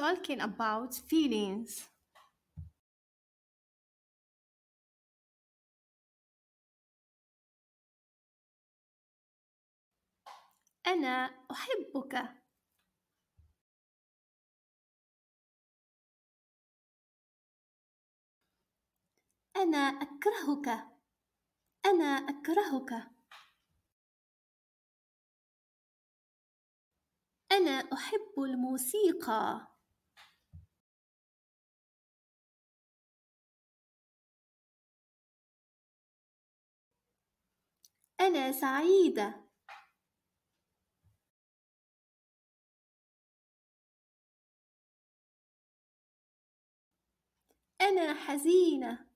talking about feelings أنا أحبك أنا أكرهك أنا أكرهك أنا أحب الموسيقى أنا سعيدة. أنا حزينة.